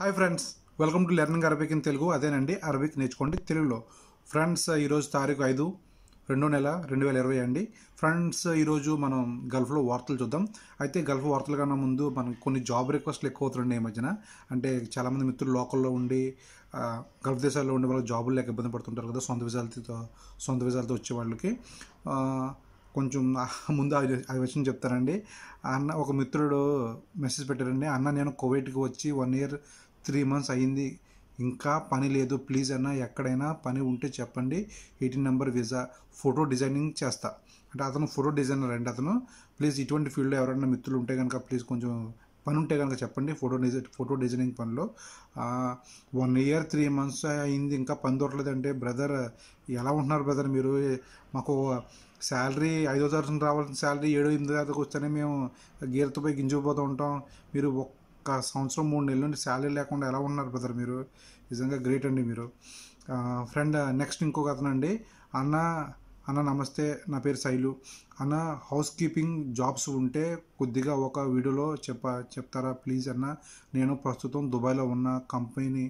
hi friends welcome to learning Arabic in Telugu అదేనండి Arabic నేర్చుకోండి తెలుగులో ఫ్రెండ్స్ ఈరోజు తారీఖు ఐదు రెండో నెల రెండు వేల ఇరవై అండి ఫ్రెండ్స్ ఈరోజు మనం గల్ఫ్లో వార్తలు చూద్దాం అయితే గల్ఫ్ వార్తల కన్నా ముందు మనం కొన్ని జాబ్ రిక్వెస్ట్లు ఎక్కువ అవుతుండే ఈ మధ్యన అంటే చాలామంది మిత్రులు లోకల్లో ఉండి గల్ఫ్ దేశాల్లో ఉండే వాళ్ళు జాబులు లేక ఇబ్బంది పడుతుంటారు కదా సొంత విజాలతో సొంత విజాలతో వచ్చే వాళ్ళకి కొంచెం ముందు అది విషయం చెప్తారండి అన్న ఒక మిత్రుడు మెసేజ్ పెట్టారండి అన్న నేను కువైట్కి వచ్చి వన్ ఇయర్ త్రీ మంత్స్ అయ్యింది ఇంకా పని లేదు ప్లీజ్ అన్న ఎక్కడైనా పని ఉంటే చెప్పండి eighteen number visa photo designing చేస్తా అంటే అతను ఫోటో డిజైనర్ అండి అతను ప్లీజ్ ఇటువంటి ఫీల్డ్లో ఎవరైనా మిత్రులు ఉంటే కనుక ప్లీజ్ కొంచెం పని ఉంటే కనుక చెప్పండి ఫోటో డిజైన్ ఫోటో డిజైనింగ్ పనిలో వన్ ఇయర్ త్రీ మంత్స్ అయింది ఇంకా పని అంటే బ్రదర్ ఎలా ఉంటున్నారు బ్రదర్ మీరు మాకు శాలరీ ఐదో తారీఖున రావాల్సిన శాలరీ ఏడు ఎనిమిది తారీఖు వస్తేనే మేము గీరతపై పోయి గింజుకుపోతూ ఉంటాం మీరు ఒక సంవత్సరం మూడు నెలల నుండి శాలరీ లేకుండా ఎలా ఉన్నారు బ్రదర్ మీరు నిజంగా గ్రేట్ అండి మీరు ఫ్రెండ్ నెక్స్ట్ ఇంకొక అతను అండి అన్న అన్న నమస్తే నా పేరు శైలు అన్న హౌస్ కీపింగ్ జాబ్స్ ఉంటే కొద్దిగా ఒక వీడియోలో చెప్ప చెప్తారా ప్లీజ్ అన్న నేను ప్రస్తుతం దుబాయ్లో ఉన్న కంపెనీ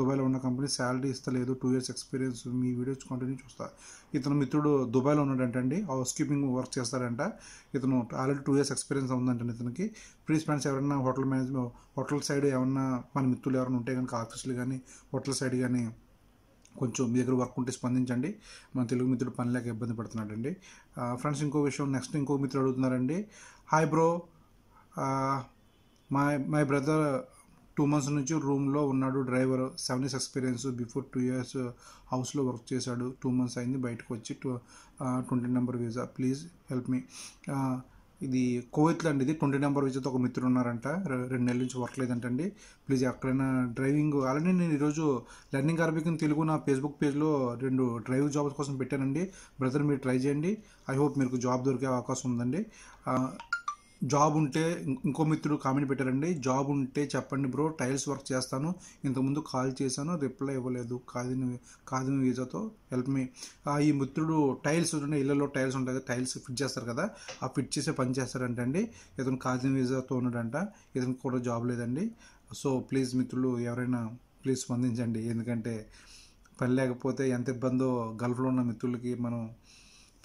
దుబాయ్లో ఉన్న కంపెనీ శాలరీ ఇస్తలేదు టూ ఇయర్స్ ఎక్స్పీరియన్స్ మీ వీడియోస్ కంటిన్యూ చూస్తా ఇతను మిత్రుడు దుబాయ్లో ఉన్నాడంటండి హౌస్ కీపింగ్ వర్క్ చేస్తాడంట ఇతను ఆల్రెడీ టూ ఇయర్స్ ఎక్స్పీరియన్స్ ఉందంటండి ఇతనికి ప్లీజ్ ఫ్రెండ్స్ ఎవరైనా హోటల్ మేనేజ్మెంట్ హోటల్ సైడ్ ఏమన్నా మన మిత్రులు ఎవరైనా ఉంటే కనుక ఆఫీసులు కానీ హోటల్ సైడ్ కానీ కొంచెం మీ దగ్గర వర్క్ ఉంటే స్పందించండి మన తెలుగు మిత్రుడు పని లేక ఇబ్బంది పడుతున్నాడండి ఫ్రెండ్స్ ఇంకో విషయం నెక్స్ట్ ఇంకో మిత్రుడు అడుగుతున్నారండి hi bro my my brother two months నుంచి రూమ్లో ఉన్నాడు driver seven years experience before two years హౌస్లో వర్క్ చేశాడు టూ మంత్స్ అయింది బయటకు వచ్చి two twenty number visa please help me ఇది కోవిత్ అండి ఇది ట్వంటీ నెంబర్ వీజాతో ఒక మిత్రుడు ఉన్నారంట రెండు నెలల నుంచి వర్క్ లేదంటండి ప్లీజ్ ఎక్కడైనా డ్రైవింగ్ ఆల్రెడీ నేను ఈరోజు లెర్నింగ్ అరబిక్ తెలుగు నా ఫేస్బుక్ పేజ్లో రెండు డ్రైవింగ్ జాబ్స్ కోసం పెట్టానండి బ్రదర్ మీరు ట్రై చేయండి ఐ హోప్ మీకు జాబ్ దొరికే అవకాశం ఉందండి జాబ్ ఉంటే ఇంకో మిత్రుడు కామెంట్ పెట్టారండి జాబ్ ఉంటే చెప్పండి బ్రో టైల్స్ వర్క్ చేస్తాను ఇంతకుముందు కాల్ చేశాను రిప్లై ఇవ్వలేదు కాదిని కాదిన వీజాతో హెల్ప్ మీ ఈ మిత్రుడు టైల్స్ ఉంటే ఇళ్ళలో టైల్స్ ఉంటాయి టైల్స్ ఫిట్ చేస్తారు కదా ఆ ఫిట్ చేసే పని చేస్తారంటండి ఇతను కాదిన వీజాతో ఉన్నాడంట ఇతనికి కూడా జాబ్ లేదండి సో ప్లీజ్ మిత్రులు ఎవరైనా ప్లీజ్ స్పందించండి ఎందుకంటే పని లేకపోతే ఎంత ఇబ్బందో గల్ఫ్లో ఉన్న మిత్రులకి మనం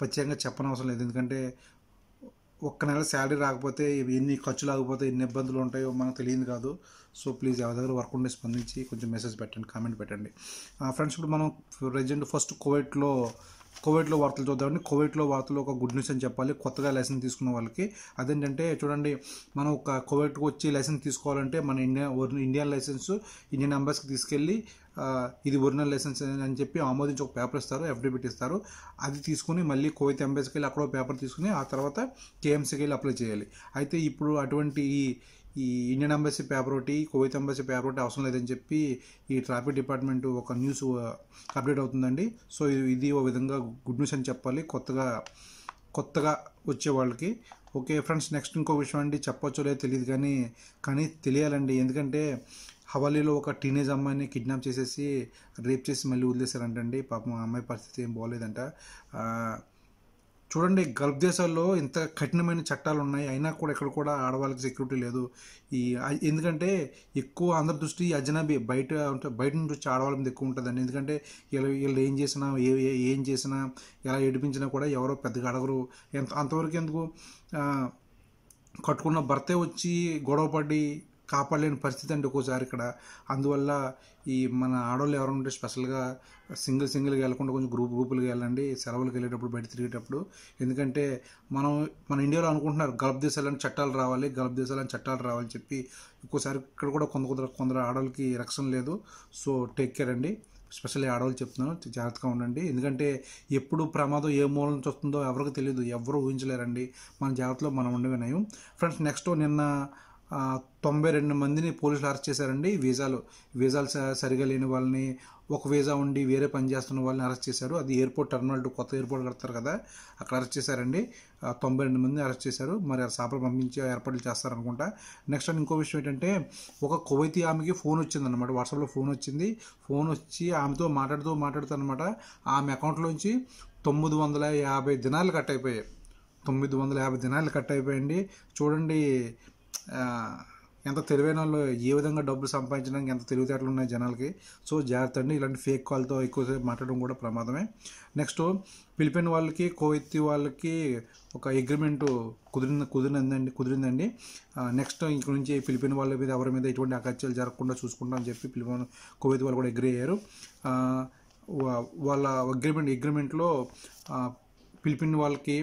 ప్రత్యేకంగా చెప్పనవసరం లేదు ఎందుకంటే ఒక్క నెల శాలరీ రాకపోతే ఎన్ని ఖర్చులు ఆగిపోతే ఎన్ని ఇబ్బందులు ఉంటాయో మనకు తెలియదు కాదు సో ప్లీజ్ ఎవరి దగ్గర వర్క్ ఉండి స్పందించి కొంచెం మెసేజ్ పెట్టండి కామెంట్ పెట్టండి ఫ్రెండ్స్ ఇప్పుడు మనం ప్రజెంట్ ఫస్ట్ కోవిడ్లో కోవిడ్లో వార్తలు చూద్దామండి కోవిడ్లో వార్తలు ఒక గుడ్ న్యూస్ అని చెప్పాలి కొత్తగా లైసెన్స్ తీసుకున్న వాళ్ళకి అదేంటంటే చూడండి మనం ఒక కోవిడ్కి వచ్చి లైసెన్స్ తీసుకోవాలంటే మన ఇండియా ఇండియన్ లైసెన్స్ ఇండియన్ నెంబర్స్కి తీసుకెళ్ళి ఇది ఒరిజినల్ లైసెన్స్ అని చెప్పి ఆమోదించి ఒక పేపర్ ఇస్తారు అఫిడవిట్ ఇస్తారు అది తీసుకుని మళ్ళీ కోయిత్ ఎంబెస్కి వెళ్ళి అక్కడ పేపర్ తీసుకుని ఆ తర్వాత కేఎంసీకి వెళ్ళి అప్లై చేయాలి అయితే ఇప్పుడు అటువంటి ఈ ఈ ఇండియన్ అంబాసీ పేపర్ ఒకటి కోవిత్ అంబాసీ పేపర్ ఒకటి అవసరం లేదని చెప్పి ఈ ట్రాఫిక్ డిపార్ట్మెంట్ ఒక న్యూస్ అప్డేట్ అవుతుందండి సో ఇది ఓ విధంగా గుడ్ న్యూస్ అని చెప్పాలి కొత్తగా కొత్తగా వచ్చే వాళ్ళకి ఓకే ఫ్రెండ్స్ నెక్స్ట్ ఇంకో విషయం అండి చెప్పచ్చో లేదో తెలియదు కానీ కానీ తెలియాలండి ఎందుకంటే హవాలీలో ఒక టీనేజ్ అమ్మాయిని కిడ్నాప్ చేసేసి రేప్ చేసి మళ్ళీ వదిలేశారంటండి పాపం ఆ అమ్మాయి పరిస్థితి ఏం బాగోలేదంట చూడండి గల్ఫ్ దేశాల్లో ఇంత కఠినమైన చట్టాలు ఉన్నాయి అయినా కూడా ఇక్కడ కూడా ఆడవాళ్ళకి సెక్యూరిటీ లేదు ఈ ఎందుకంటే ఎక్కువ అందరి దృష్టి అజనాబి బయట బయట నుంచి వచ్చి ఆడవాళ్ళ మీద ఎక్కువ ఉంటుందండి ఎందుకంటే వీళ్ళు వీళ్ళు ఏం చేసినా ఏ ఏం చేసినా ఎలా ఏడిపించినా కూడా ఎవరో పెద్దగా అడగరు ఎంత అంతవరకు ఎందుకు కట్టుకున్న భర్తే వచ్చి గొడవపడి కాపాడలేని పరిస్థితి అంటే ఒక్కోసారి ఇక్కడ అందువల్ల ఈ మన ఆడవాళ్ళు ఎవరైనా ఉంటే స్పెషల్గా సింగిల్ సింగిల్గా వెళ్ళకుండా కొంచెం గ్రూప్ గ్రూపులు వెళ్ళండి సెలవులకు వెళ్ళేటప్పుడు బయట తిరిగేటప్పుడు ఎందుకంటే మనం మన ఇండియాలో అనుకుంటున్నారు గల్ఫ్ దేశాలని చట్టాలు రావాలి గల్ఫ్ దేశాలని చట్టాలు రావాలి చెప్పి ఒక్కోసారి ఇక్కడ కూడా కొంత కొందరు కొందరు ఆడవాళ్ళకి రక్షణ లేదు సో టేక్ కేర్ అండి స్పెషల్లీ ఆడవాళ్ళు చెప్తున్నాను జాగ్రత్తగా ఉండండి ఎందుకంటే ఎప్పుడు ప్రమాదం ఏ మూల నుంచి వస్తుందో ఎవరికి తెలియదు ఎవరు ఊహించలేరండి మన జాగ్రత్తలో మనం ఉండవి నయం ఫ్రెండ్స్ నెక్స్ట్ నిన్న తొంభై రెండు మందిని పోలీసులు అరెస్ట్ చేశారండి వీజాలు వీజాలు సరిగా లేని వాళ్ళని ఒక వీజా ఉండి వేరే పని చేస్తున్న వాళ్ళని అరెస్ట్ చేశారు అది ఎయిర్పోర్ట్ టెర్మినల్ కొత్త ఎయిర్పోర్ట్ కడతారు కదా అక్కడ అరెస్ట్ చేశారండి తొంభై రెండు మందిని అరెస్ట్ చేశారు మరి ఆ చేపలు పంపించి ఏర్పాట్లు చేస్తారనుకుంటా నెక్స్ట్ అండ్ ఇంకో విషయం ఏంటంటే ఒక కువైతీ ఆమెకి ఫోన్ వచ్చింది అనమాట వాట్సాప్లో ఫోన్ వచ్చింది ఫోన్ వచ్చి ఆమెతో మాట్లాడుతూ మాట్లాడుతూ అనమాట ఆమె అకౌంట్లోంచి తొమ్మిది వందల యాభై దినాలు కట్ అయిపోయాయి తొమ్మిది వందల యాభై దినాలు కట్ అయిపోయాయండి చూడండి ఎంత తెలివైన వాళ్ళు ఏ విధంగా డబ్బులు సంపాదించడానికి ఎంత తెలివితేటలు ఉన్నాయి జనాలకి సో జాగ్రత్త అండి ఇలాంటి ఫేక్ కాల్తో ఎక్కువసేపు మాట్లాడడం కూడా ప్రమాదమే నెక్స్ట్ పిలిపిన వాళ్ళకి కోవెత్తి వాళ్ళకి ఒక అగ్రిమెంట్ కుదిరిన కుదిరిందండి కుదిరిందండి నెక్స్ట్ ఇంక నుంచి పిలిపిన వాళ్ళ మీద ఎవరి మీద ఎటువంటి అకత్యాలు జరగకుండా చూసుకుంటాం అని చెప్పి ఫిలిపిన్ కోవెత్తి వాళ్ళు కూడా అగ్రి అయ్యారు వాళ్ళ అగ్రిమెంట్ అగ్రిమెంట్లో ఫిలిపిన్ వాళ్ళకి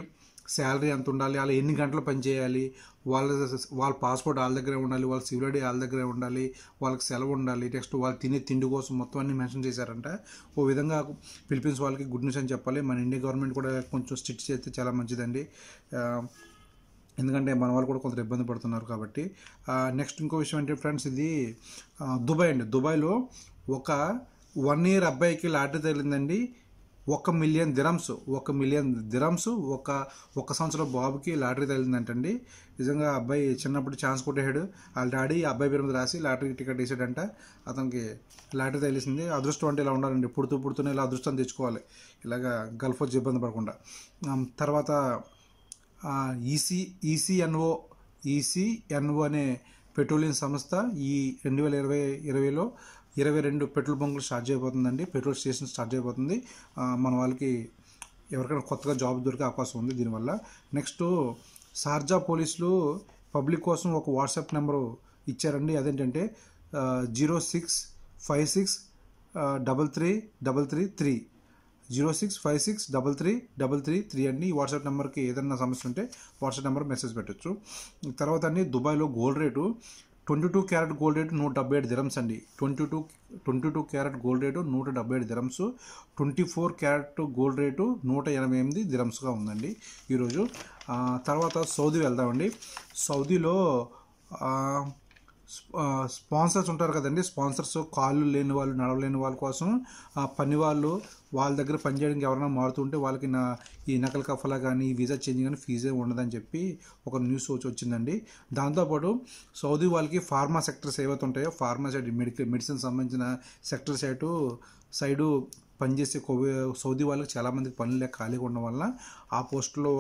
శాలరీ ఎంత ఉండాలి వాళ్ళు ఎన్ని గంటలు పనిచేయాలి వాళ్ళ వాళ్ళ పాస్పోర్ట్ వాళ్ళ దగ్గరే ఉండాలి వాళ్ళ సివిల్ ఐడి వాళ్ళ దగ్గరే ఉండాలి వాళ్ళకి సెలవు ఉండాలి నెక్స్ట్ వాళ్ళు తినే తిండి కోసం మొత్తం అన్ని మెన్షన్ చేశారంట ఓ విధంగా ఫిలిపీన్స్ వాళ్ళకి గుడ్ న్యూస్ అని చెప్పాలి మన ఇండియా గవర్నమెంట్ కూడా కొంచెం స్టిచ్ చేస్తే చాలా మంచిదండి ఎందుకంటే మన వాళ్ళు కూడా కొంత ఇబ్బంది పడుతున్నారు కాబట్టి నెక్స్ట్ ఇంకో విషయం అంటే ఫ్రెండ్స్ ఇది దుబాయ్ అండి దుబాయ్లో ఒక వన్ ఇయర్ అబ్బాయికి లాటరీ తగిలిందండి ఒక మిలియన్ దిరమ్స్ ఒక మిలియన్ దిరమ్స్ ఒక ఒక సంవత్సరం బాబుకి లాటరీ తగిలిందంటండి నిజంగా అబ్బాయి చిన్నప్పుడు ఛాన్స్ కొట్టేశాడు వాళ్ళ డాడీ అబ్బాయి పేరు మీద రాసి లాటరీ టికెట్ వేసాడంట అతనికి లాటరీ తగిలిసింది అదృష్టం అంటే ఇలా ఉండాలండి పుడుతూ పుడుతూనే ఇలా అదృష్టం తెచ్చుకోవాలి ఇలాగ గల్ఫ్ వచ్చి ఇబ్బంది పడకుండా తర్వాత ఈసీ ఈసీఎన్ఓ ఈసీఎన్ఓ అనే పెట్రోలియం సంస్థ ఈ రెండు వేల ఇరవై ఇరవైలో ఇరవై రెండు పెట్రోల్ బంకులు స్టార్ట్ చేయబోతుందండి పెట్రోల్ స్టేషన్ స్టార్ట్ చేయబోతుంది మన వాళ్ళకి ఎవరికైనా కొత్తగా జాబ్ దొరికే అవకాశం ఉంది దీనివల్ల నెక్స్ట్ సార్జా పోలీసులు పబ్లిక్ కోసం ఒక వాట్సాప్ నెంబరు ఇచ్చారండి అదేంటంటే zero six five six double three double three three zero six five six double three double three three అండి ఈ వాట్సాప్ నెంబర్కి ఏదైనా సమస్య ఉంటే వాట్సాప్ నెంబర్ మెసేజ్ పెట్టచ్చు తర్వాత అండి దుబాయ్లో gold rate twenty two carat gold rate నూట డెబ్బై ఏడు దిరమ్స్ అండి twenty two twenty two carat gold rate నూట డెబ్బై ఏడు dirhams twenty four carat gold rate నూట ఎనభై ఎనిమిది దిరమ్స్గా ఉందండి ఈరోజు తర్వాత సౌదీ వెళ్దామండి సౌదీలో స్పాన్సర్స్ ఉంటారు కదండి స్పాన్సర్స్ కాళ్ళు లేని వాళ్ళు నడవలేని వాళ్ళ కోసం పని వాళ్ళు వాళ్ళ దగ్గర పనిచేయడానికి ఎవరైనా మారుతుంటే వాళ్ళకి నా ఈ నకల కఫలా కానీ వీసా చేంజ్ కానీ ఫీజే ఉండదని చెప్పి ఒక న్యూస్ వచ్చి వచ్చిందండి దాంతోపాటు సౌదీ వాళ్ళకి ఫార్మా సెక్టర్స్ ఏవైతే ఉంటాయో ఫార్మా సైడ్ మెడికల్ మెడిసిన్ సంబంధించిన సెక్టర్ సైటు సైడు పనిచేసే కోవి సౌదీ వాళ్ళకి చాలామంది పనులు లేక ఖాళీగా ఉండడం వల్ల ఆ పోస్టులో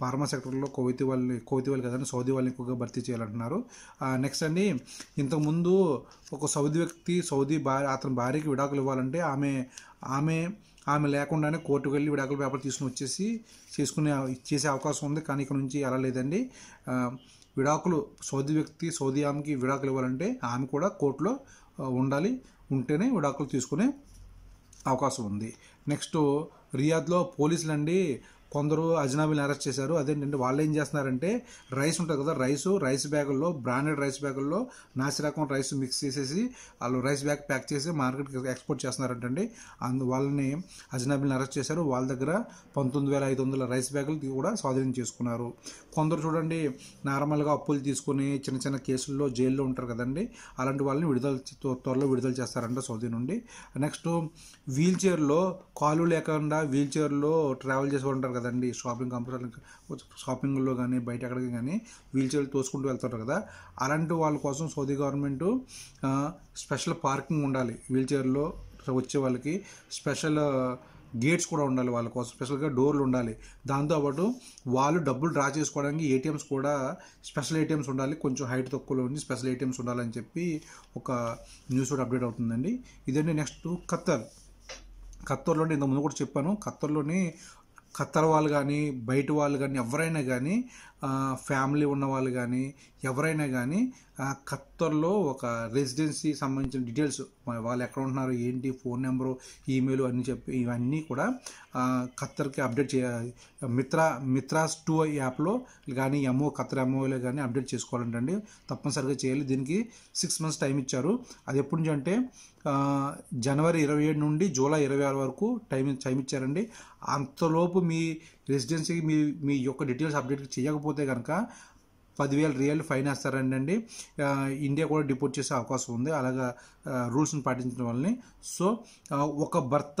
ఫార్మా సెక్టర్లో కోవితి వాళ్ళని కోవితి వాళ్ళు కదండి సౌదీ వాళ్ళని ఎక్కువగా భర్తీ చేయాలంటున్నారు నెక్స్ట్ అండి ఇంతకుముందు ఒక సౌదీ వ్యక్తి సౌదీ భార్య అతని భార్యకి విడాకులు ఇవ్వాలంటే ఆమె ఆమె ఆమె లేకుండానే కోర్టుకు వెళ్ళి విడాకుల పేపర్ తీసుకుని వచ్చేసి చేసుకునే చేసే అవకాశం ఉంది కానీ ఇక్కడ నుంచి అలా లేదండి విడాకులు సౌదీ వ్యక్తి సౌదీ ఆమెకి విడాకులు ఇవ్వాలంటే ఆమె కూడా కోర్టులో ఉండాలి ఉంటేనే విడాకులు తీసుకునే అవకాశం ఉంది నెక్స్ట్ రియాద్లో పోలీసులండి కొందరు అజనాబీలు అరెస్ట్ చేశారు అదేంటంటే వాళ్ళు ఏం చేస్తున్నారంటే రైస్ ఉంటుంది కదా రైస్ రైస్ బ్యాగుల్లో బ్రాండెడ్ రైస్ బ్యాగుల్లో నాసి రకం రైస్ మిక్స్ చేసేసి వాళ్ళు రైస్ బ్యాగ్ ప్యాక్ చేసి మార్కెట్కి ఎక్స్పోర్ట్ చేస్తున్నారంటండి అందు వాళ్ళని అజనాబీలను అరెస్ట్ చేశారు వాళ్ళ దగ్గర పంతొమ్మిది వేల ఐదు వందల రైస్ బ్యాగులు కూడా స్వాధీనం చేసుకున్నారు కొందరు చూడండి నార్మల్గా అప్పులు తీసుకుని చిన్న చిన్న కేసుల్లో జైల్లో ఉంటారు కదండి అలాంటి వాళ్ళని విడుదల త్వరలో విడుదల చేస్తారంట సౌదీ నుండి నెక్స్ట్ వీల్ చైర్లో కాలు లేకుండా వీల్ చైర్లో ట్రావెల్ చేసి ఉంటారు కదండి షాపింగ్ కంప్యూటర్ షాపింగ్లో కానీ బయట ఎక్కడికి కానీ వీల్ చైర్లు తోసుకుంటూ వెళ్తారు కదా అలాంటి వాళ్ళ కోసం సౌదీ గవర్నమెంట్ స్పెషల్ పార్కింగ్ ఉండాలి వీల్ చైర్లో వచ్చే వాళ్ళకి స్పెషల్ గేట్స్ కూడా ఉండాలి వాళ్ళ కోసం స్పెషల్గా డోర్లు ఉండాలి దాంతోపాటు వాళ్ళు డబ్బులు డ్రా చేసుకోవడానికి ఏటీఎంస్ కూడా స్పెషల్ ఏటీఎంస్ ఉండాలి కొంచెం హైట్ తక్కువలో ఉండి స్పెషల్ ఏటీఎంస్ ఉండాలని చెప్పి ఒక న్యూస్ కూడా అప్డేట్ అవుతుందండి ఇదండి నెక్స్ట్ ఖత్తర్ ఖత్తర్లోనే ఇంతకుముందు కూడా చెప్పాను ఖత్తర్లోని ఖత్తర్ వాళ్ళు కానీ బయట వాళ్ళు కానీ ఎవరైనా కానీ ఫ్యామిలీ ఉన్నవాళ్ళు కానీ ఎవరైనా కానీ ఖత్తర్లో ఒక రెసిడెన్సీ సంబంధించిన డీటెయిల్స్ వాళ్ళు ఎక్కడ ఉంటున్నారు ఏంటి ఫోన్ నెంబరు ఈమెయిల్ అన్నీ చెప్పి ఇవన్నీ కూడా ఖత్తర్కి అప్డేట్ చే మిత్రా మిత్రాస్ టూ యాప్లో కానీ ఎమో ఖత్తర్ ఎమ్ఓలో కానీ అప్డేట్ చేసుకోవాలంటండి తప్పనిసరిగా చేయాలి దీనికి సిక్స్ మంత్స్ టైం ఇచ్చారు అది ఎప్పటి నుంచి అంటే జనవరి ఇరవై ఏడు నుండి జూలై ఇరవై ఆరు వరకు టైం టైం ఇచ్చారండి అంతలోపు మీ రెసిడెన్సీకి మీ మీ యొక్క డీటెయిల్స్ అప్డేట్ చేయకపోతే కనుక పదివేల రియల్ ఫైన్ వేస్తారండి అండి ఇండియా కూడా డిపోర్ట్ చేసే అవకాశం ఉంది అలాగా రూల్స్ని పాటించడం వల్లని సో ఒక భర్త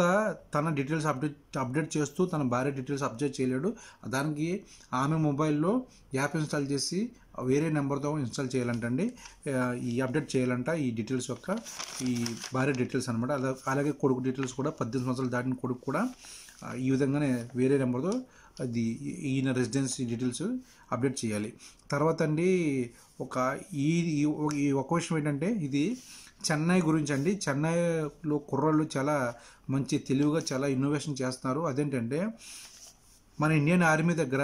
తన డీటెయిల్స్ అప్డేట్ అప్డేట్ చేస్తూ తన భార్య డీటెయిల్స్ అప్డేట్ చేయలేడు దానికి ఆమె మొబైల్లో యాప్ ఇన్స్టాల్ చేసి వేరే నెంబర్తో ఇన్స్టాల్ చేయాలంటండి ఈ అప్డేట్ చేయాలంట ఈ డీటెయిల్స్ యొక్క ఈ భార్య డీటెయిల్స్ అనమాట అలాగే కొడుకు డీటెయిల్స్ కూడా పద్దెనిమిది సంవత్సరాలు దాటిన కొడుకు కూడా ఈ విధంగానే వేరే నెంబర్తో అది ఈయన రెసిడెన్సీ డీటెయిల్స్ అప్డేట్ చేయాలి తర్వాత అండి ఒక ఈ ఒక విషయం ఏంటంటే ఇది చెన్నై గురించి అండి చెన్నైలో కుర్రాళ్ళు చాలా మంచి తెలివిగా చాలా ఇన్నోవేషన్ చేస్తున్నారు అదేంటంటే మన ఇండియన్ ఆర్మీ దగ్గర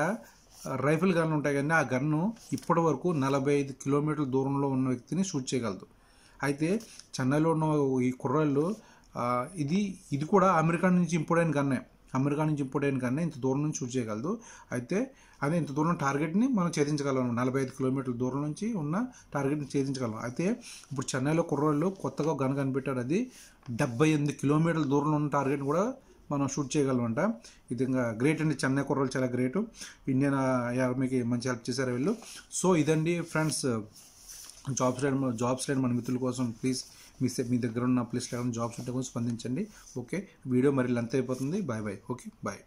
రైఫిల్ గన్లు ఉంటాయి కానీ ఆ గన్ను ఇప్పటి వరకు నలభై ఐదు కిలోమీటర్ల దూరంలో ఉన్న వ్యక్తిని షూట్ చేయగలదు అయితే చెన్నైలో ఉన్న ఈ కుర్రాళ్ళు ఇది ఇది కూడా అమెరికా నుంచి ఇంపోర్ట్ అయిన గన్నే అమెరికా నుంచి ఇంపోర్ట్ అయిన కన్నా ఇంత దూరం నుంచి షూట్ చేయగలదు అయితే అదే ఇంత దూరం టార్గెట్ని మనం ఛేదించగలం నలభై ఐదు కిలోమీటర్ల దూరం నుంచి ఉన్న టార్గెట్ని ఛేదించగలం అయితే ఇప్పుడు చెన్నైలో కుర్రోళ్ళు కొత్తగా గన్ కనిపెట్టాడు అది డెబ్బై ఎనిమిది కిలోమీటర్ల దూరంలో ఉన్న టార్గెట్ కూడా మనం షూట్ చేయగలమంట ఇది ఇంకా గ్రేట్ అండి చెన్నై కుర్రోళ్ళు చాలా గ్రేట్ ఇండియన్ ఆర్మీకి మంచి హెల్ప్ చేశారు వీళ్ళు సో ఇదండి ఫ్రెండ్స్ జాబ్స్ లేని జాబ్స్ లేని మన మిత్రుల కోసం ప్లీజ్ మీ మీ దగ్గర ఉన్న ఏమైనా జాబ్స్ ఉంటే కొంచెం స్పందించండి ఓకే వీడియో మరి లెంత్ అయిపోతుంది బాయ్ బాయ్ ఓకే బాయ్